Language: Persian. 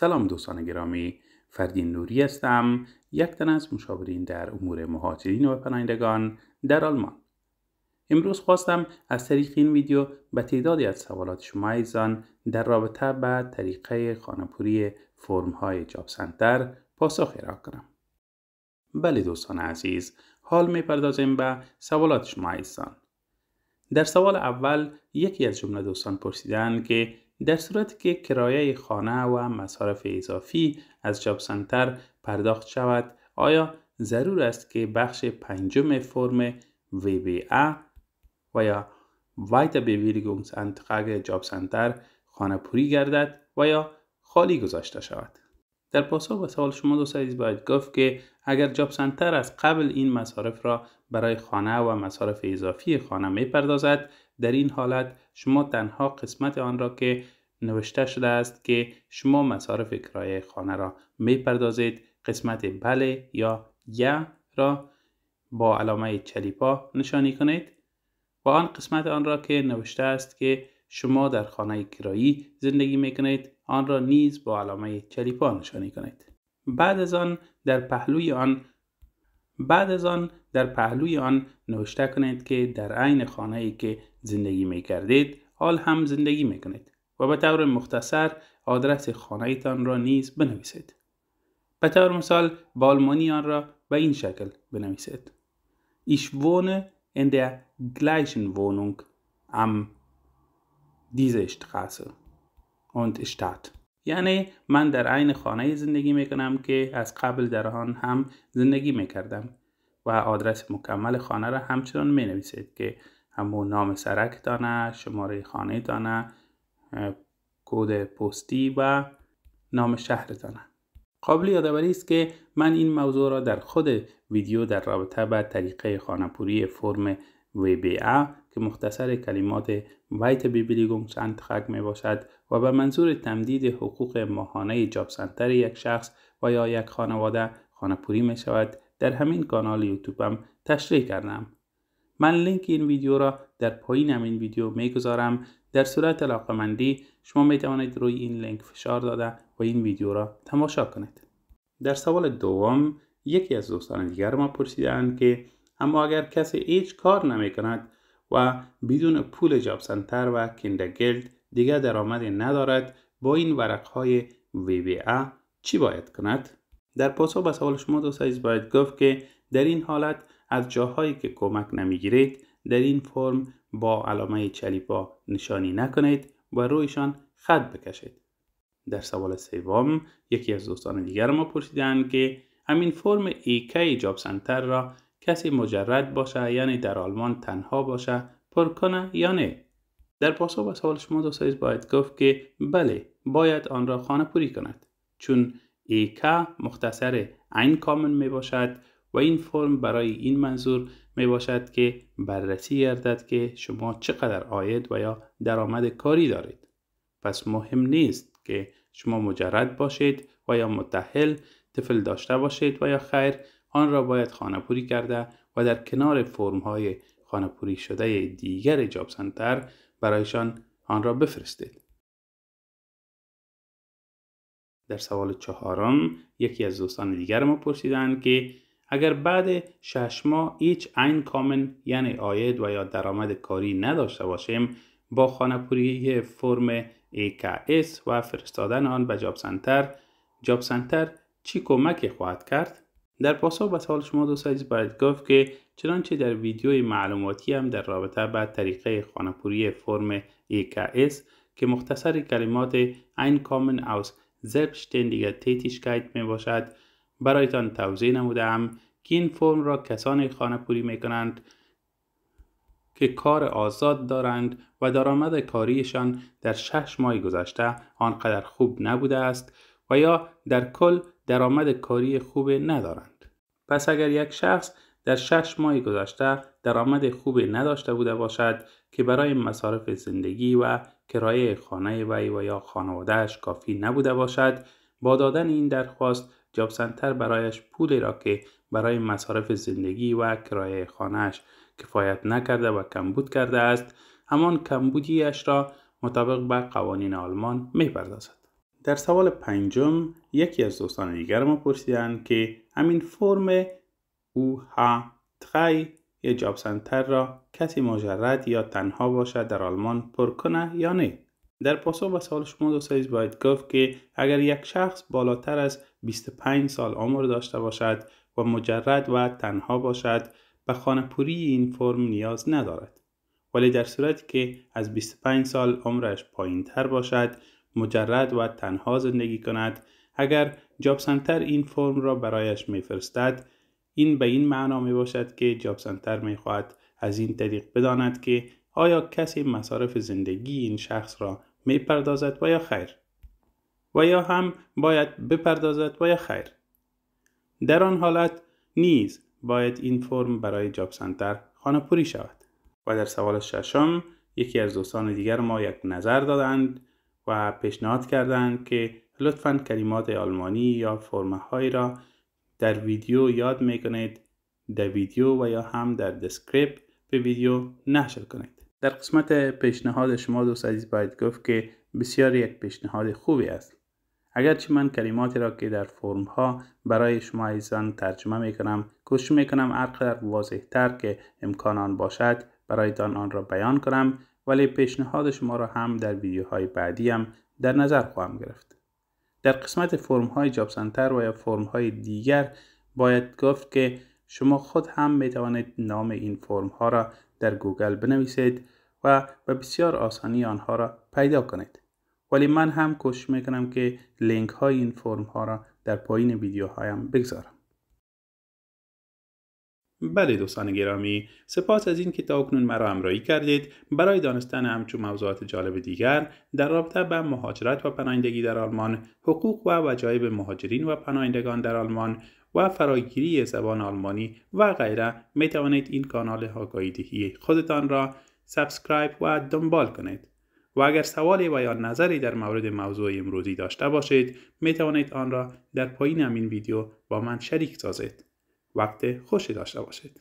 سلام دوستان گرامی فردین نوری هستم یک تن از مشاورین در امور مهاجرین و پناهندگان در آلمان امروز خواستم از طریق این ویدیو به تعدادی از سوالات شما ایزان در رابطه با طریقه خانپوری فرم های جاب سنتر پاسخ ارائه کنم بله دوستان عزیز حال میپردازیم به سوالات شما ایزان در سوال اول یکی از جمله دوستان پرسیدن که در صورتی که کرایه خانه و مصارف اضافی از جاب سنتر پرداخت شود آیا ضرور است که بخش پنجم فرم VBA و یا وایت بیویلیگونسانتقاگ جاب سنتر خانه پوری گردد و یا خالی گذاشته شود در پاسخ به سوال شما دوست عزیز باید گفت که اگر جاب سنتر از قبل این مصارف را برای خانه و مصارف اضافی خانه می پردازد در این حالت شما تنها قسمت آن را که نوشته شده است که شما مصارف کرایه خانه را میپردازید قسمت بله یا یا را با علامه چلیپا نشانی کنید و آن قسمت آن را که نوشته است که شما در خانه کرایی زندگی می کنید آن را نیز با علامه چلیپا نشانی کنید بعد از آن در پهلوی آن بعد از آن در پهلوی آن نوشته کنید که در عین خانه ای که زندگی می کردید حال هم زندگی می کنید و به طور مختصر آدرس خانه تان را نیز بنویسید. به طور مثال بالمانی آن را به این شکل بنویسید. Ich wohne in der gleichen Wohnung am diese Straße und Stadt. یعنی من در عین خانه زندگی می کنم که از قبل در آن هم زندگی می کردم و آدرس مکمل خانه را همچنان می نویسید که همون نام دانه، شماره خانه دانه، کد پستی و نام شهرتانه قابل یادآوری است که من این موضوع را در خود ویدیو در رابطه به طریقه خانپوری فرم VBA که مختصر کلمات وایت چند انتخاب می باشد و به منظور تمدید حقوق ماهانه جاب سنتر یک شخص و یا یک خانواده خانپوری می شود در همین کانال یوتیوبم تشریح کردم من لینک این ویدیو را در پایین همین ویدیو میگذارم در صورت علاقه مندی شما می توانید روی این لینک فشار داده و این ویدیو را تماشا کنید در سوال دوم یکی از دوستان دیگر ما پرسیدند که اما اگر کسی هیچ کار نمی کند و بدون پول جاب سنتر و کندگلد دیگر درآمدی ندارد با این ورق های وی بی چی باید کند؟ در پاسخ به سوال شما دوست عزیز باید گفت که در این حالت از جاهایی که کمک نمیگیرید در این فرم با علامه چلیپا نشانی نکنید و رویشان خط بکشید در سوال سوم یکی از دوستان دیگر ما پرسیدند که همین فرم ایکی e جاب سنتر را کسی مجرد باشه یعنی در آلمان تنها باشه پر کنه یا نه در پاسخ به سوال شما دوستایز باید گفت که بله باید آن را خانه پوری کند چون ایکا e مختصر این کامن می باشد و این فرم برای این منظور می باشد که بررسی گردد که شما چقدر آید و یا درآمد کاری دارید. پس مهم نیست که شما مجرد باشید و یا متحل طفل داشته باشید و یا خیر آن را باید خانه پوری کرده و در کنار فرم های پوری شده دیگر جاب سنتر برایشان آن را بفرستید. در سوال چهارم یکی از دوستان دیگر ما پرسیدند که اگر بعد شش ماه هیچ عین کامن یعنی آید و یا درآمد کاری نداشته باشیم با پوری فرم اس و فرستادن آن به جاب سنتر جاب سنتر چی کمک خواهد کرد؟ در پاسخ به سوال شما دوست عزیز باید گفت که چنانچه در ویدیوی معلوماتی هم در رابطه به طریقه خانپوری فرم EKS که مختصر کلمات کامن aus Selbstständiger Tätigkeit می باشد برایتان توضیح نمودم که این فرم را کسانی خانه پوری می کنند که کار آزاد دارند و درآمد کاریشان در شش ماه گذشته آنقدر خوب نبوده است و یا در کل درآمد کاری خوب ندارند. پس اگر یک شخص در شش ماه گذشته درآمد خوبی نداشته بوده باشد که برای مصارف زندگی و کرایه خانه وی و یا خانوادهش کافی نبوده باشد با دادن این درخواست جاب سنتر برایش پولی را که برای مصارف زندگی و کرایه خانهش کفایت نکرده و کمبود کرده است همان کمبودیش را مطابق به قوانین آلمان میپردازد در سوال پنجم یکی از دوستان دیگر ما پرسیدند که همین فرم او ها تخی یا جاب سنتر را کسی مجرد یا تنها باشد در آلمان پر کنه یا نه در پاسخ به سوال شما دو سایز باید گفت که اگر یک شخص بالاتر از 25 سال عمر داشته باشد و مجرد و تنها باشد به خانه پوری این فرم نیاز ندارد ولی در صورتی که از 25 سال عمرش پایین تر باشد مجرد و تنها زندگی کند اگر جاب سنتر این فرم را برایش میفرستد این به این معنا می باشد که جاب سنتر می خواهد از این طریق بداند که آیا کسی مصارف زندگی این شخص را می پردازد و یا خیر و یا هم باید بپردازد و یا خیر در آن حالت نیز باید این فرم برای جاب سنتر خانه پوری شود و در سوال ششم یکی از دوستان دیگر ما یک نظر دادند و پیشنهاد کردند که لطفا کلمات آلمانی یا فرمه هایی را در ویدیو یاد می کنید در ویدیو و یا هم در دسکریپت به ویدیو نشر کنید در قسمت پیشنهاد شما دوست عزیز باید گفت که بسیار یک پیشنهاد خوبی است اگرچه من کلماتی را که در فرم ها برای شما ایزان ترجمه می کنم کوشش می کنم هرقدر واضح تر که امکان آن باشد برای آن را بیان کنم ولی پیشنهاد شما را هم در ویدیوهای بعدی هم در نظر خواهم گرفت در قسمت فرم های جاب سنتر و یا فرم های دیگر باید گفت که شما خود هم می توانید نام این فرم ها را در گوگل بنویسید و به بسیار آسانی آنها را پیدا کنید. ولی من هم کوشش میکنم که لینک های این فرم ها را در پایین ویدیو هایم بگذارم. بله دوستان گرامی سپاس از اینکه تا اکنون مرا همراهی کردید برای دانستن همچون موضوعات جالب دیگر در رابطه به مهاجرت و پناهندگی در آلمان حقوق و وجایب مهاجرین و پناهندگان در آلمان و فراگیری زبان آلمانی و غیره می توانید این کانال هاگایدهی خودتان را سابسکرایب و دنبال کنید و اگر سوالی و یا نظری در مورد موضوع امروزی داشته باشید می توانید آن را در پایین همین ویدیو با من شریک سازید وقت خوشی داشته باشید